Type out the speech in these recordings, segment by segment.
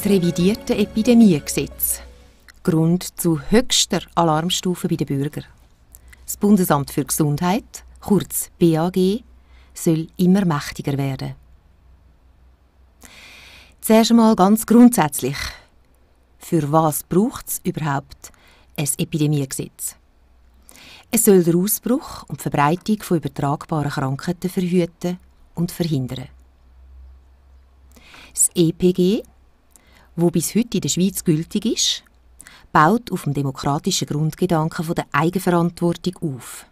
das revidierte Epidemiegesetz. Grund zu höchster Alarmstufe bei den Bürgern. Das Bundesamt für Gesundheit, kurz BAG, soll immer mächtiger werden. Zuerst einmal ganz grundsätzlich. Für was braucht es überhaupt ein Epidemiegesetz? Es soll den Ausbruch und die Verbreitung von übertragbaren Krankheiten verhüten und verhindern. Das EPG wo bis heute in der Schweiz gültig ist, baut auf dem demokratischen Grundgedanken der Eigenverantwortung auf.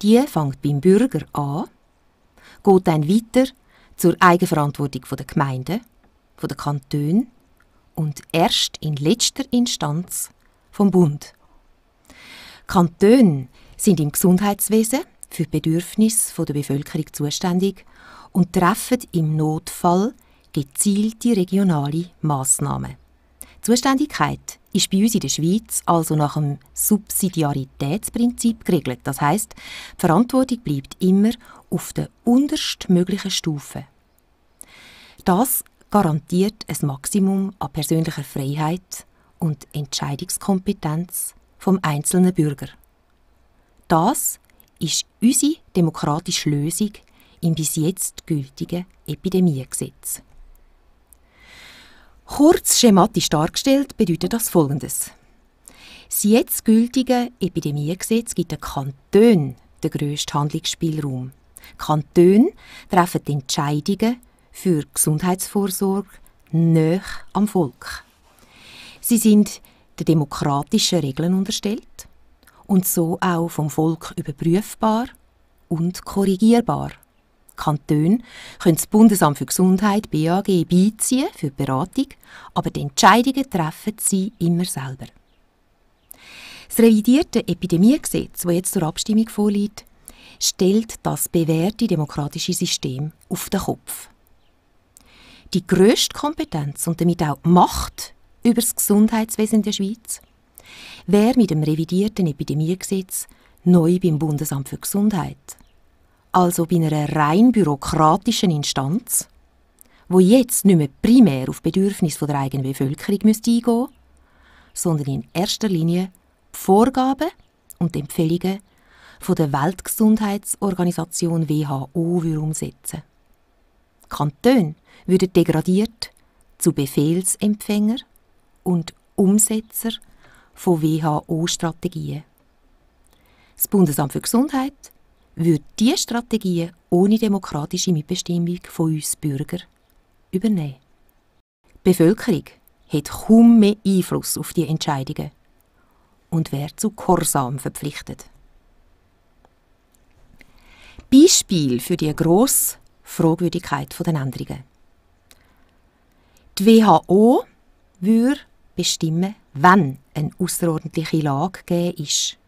Die fängt beim Bürger an, geht dann weiter zur Eigenverantwortung der Gemeinden, der Kantone und erst in letzter Instanz vom Bund. Kantone sind im Gesundheitswesen für die Bedürfnisse der Bevölkerung zuständig und treffen im Notfall gezielte regionale Massnahmen. Die Zuständigkeit ist bei uns in der Schweiz also nach dem Subsidiaritätsprinzip geregelt. Das heißt, die Verantwortung bleibt immer auf der unterstmöglichen Stufe. Das garantiert ein Maximum an persönlicher Freiheit und Entscheidungskompetenz vom einzelnen Bürger. Das ist unsere demokratische Lösung im bis jetzt gültigen Epidemiegesetz. Kurz schematisch dargestellt bedeutet das Folgendes. Das jetzt gültige Epidemiegesetz gibt den Kantonen den grössten Handlungsspielraum. Kantone treffen die Entscheidungen für Gesundheitsvorsorge näher am Volk. Sie sind den demokratischen Regeln unterstellt und so auch vom Volk überprüfbar und korrigierbar. Kantone können das Bundesamt für Gesundheit BAG beiziehen für die Beratung, aber die Entscheidungen treffen sie immer selber. Das revidierte Epidemiegesetz, das jetzt zur Abstimmung vorliegt, stellt das bewährte demokratische System auf den Kopf. Die grösste Kompetenz und damit auch Macht über das Gesundheitswesen der Schweiz wäre mit dem revidierten Epidemiegesetz neu beim Bundesamt für Gesundheit also bei einer rein bürokratischen Instanz, wo jetzt nicht mehr primär auf Bedürfnisse der eigenen Bevölkerung eingehen müsste, sondern in erster Linie die Vorgaben und Empfehlungen von der Weltgesundheitsorganisation WHO umsetzen würde. Kantone würden degradiert zu Befehlsempfänger und Umsetzer von WHO-Strategien. Das Bundesamt für Gesundheit würde diese Strategie ohne demokratische Mitbestimmung von uns Bürgern übernehmen. Die Bevölkerung hat kaum mehr Einfluss auf die Entscheidungen und wäre zu Korsam verpflichtet. Beispiel für die grosse Fragwürdigkeit der Änderungen. Die WHO würde bestimmen, wenn eine außerordentliche Lage gegeben ist.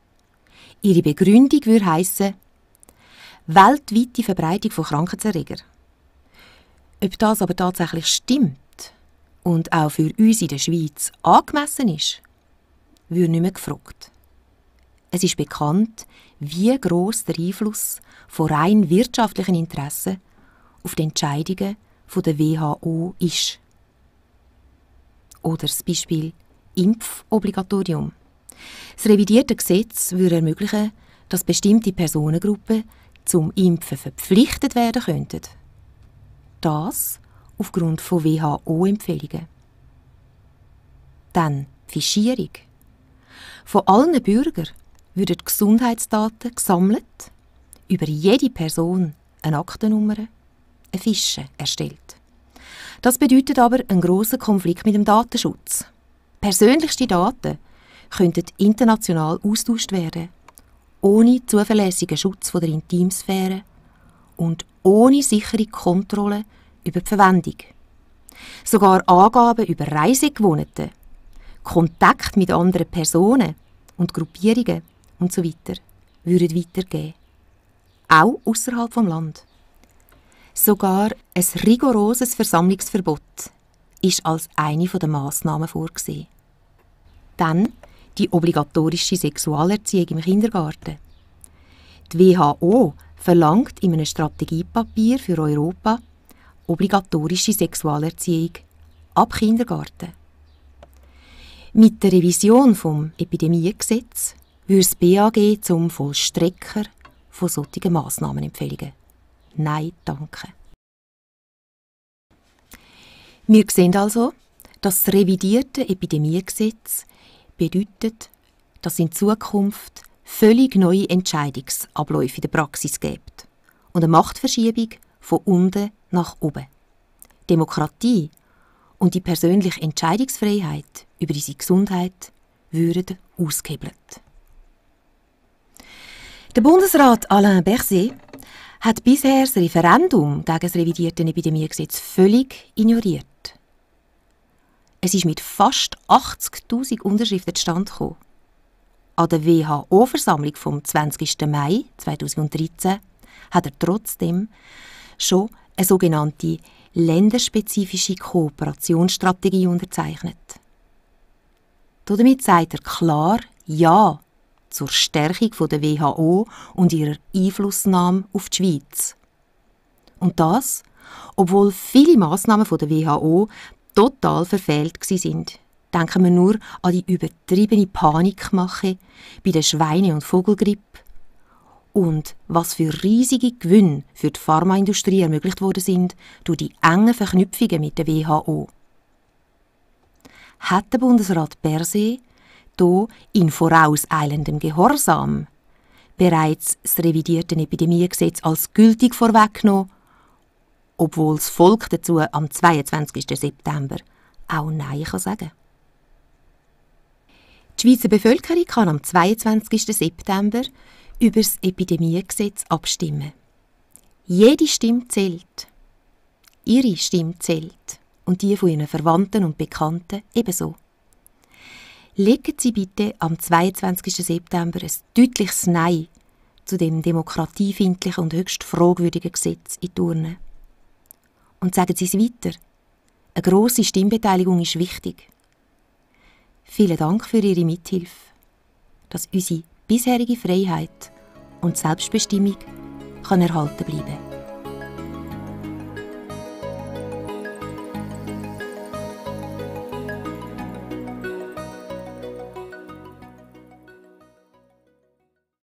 Ihre Begründung würde heissen, weltweite Verbreitung von Krankheitserregern. Ob das aber tatsächlich stimmt und auch für uns in der Schweiz angemessen ist, wird nicht mehr gefragt. Es ist bekannt, wie gross der Einfluss von rein wirtschaftlichen Interessen auf die Entscheidungen der WHO ist. Oder das Beispiel Impfobligatorium. Das revidierte Gesetz würde ermöglichen, dass bestimmte Personengruppen zum Impfen verpflichtet werden könnten. Das aufgrund von WHO-Empfehlungen. Dann Fischierung. Von allen Bürgern würden Gesundheitsdaten gesammelt, über jede Person eine Aktennummer, eine Fische erstellt. Das bedeutet aber einen großen Konflikt mit dem Datenschutz. Persönlichste Daten könnten international austauscht werden ohne zuverlässigen Schutz der Intimsphäre und ohne sichere Kontrolle über die Verwendung. Sogar Angaben über Reisegewohnheiten, Kontakt mit anderen Personen und Gruppierungen und so weiter würden weitergehen. Auch außerhalb vom Land. Sogar ein rigoroses Versammlungsverbot ist als eine der Massnahmen vorgesehen. Dann die obligatorische Sexualerziehung im Kindergarten. Die WHO verlangt in einem Strategiepapier für Europa obligatorische Sexualerziehung ab Kindergarten. Mit der Revision vom Epidemiegesetz würde das BAG zum Vollstrecker von solchen Massnahmenempfehlungen. Nein, danke. Wir sehen also, dass das revidierte Epidemiegesetz bedeutet, dass in Zukunft völlig neue Entscheidungsabläufe in der Praxis gibt und eine Machtverschiebung von unten nach oben. Demokratie und die persönliche Entscheidungsfreiheit über unsere Gesundheit würden ausgehebelt. Der Bundesrat Alain Berset hat bisher das Referendum gegen das revidierte Epidemiegesetz völlig ignoriert. Es ist mit fast 80.000 Unterschriften zustande gekommen. An der WHO-Versammlung vom 20. Mai 2013 hat er trotzdem schon eine sogenannte länderspezifische Kooperationsstrategie unterzeichnet. Damit sagt er klar Ja zur Stärkung der WHO und ihrer Einflussnahme auf die Schweiz. Und das, obwohl viele Massnahmen der WHO total verfehlt sind. Denken wir nur an die übertriebene Panikmache bei der Schweine- und Vogelgrippe und was für riesige Gewinne für die Pharmaindustrie ermöglicht worden sind durch die engen Verknüpfungen mit der WHO. Hat der Bundesrat Berse hier in vorauseilendem Gehorsam bereits das revidierte Epidemiegesetz als gültig vorweggenommen obwohl das Volk dazu am 22. September auch Nein kann sagen Die Schweizer Bevölkerung kann am 22. September über das Epidemiegesetz abstimmen. Jede Stimme zählt. Ihre Stimme zählt und die von ihren Verwandten und Bekannten ebenso. Legen Sie bitte am 22. September ein deutliches Nein zu dem demokratiefindlichen und höchst fragwürdigen Gesetz in die Urne und sagen Sie es weiter. Eine grosse Stimmbeteiligung ist wichtig. Vielen Dank für Ihre Mithilfe, dass unsere bisherige Freiheit und Selbstbestimmung kann erhalten bleiben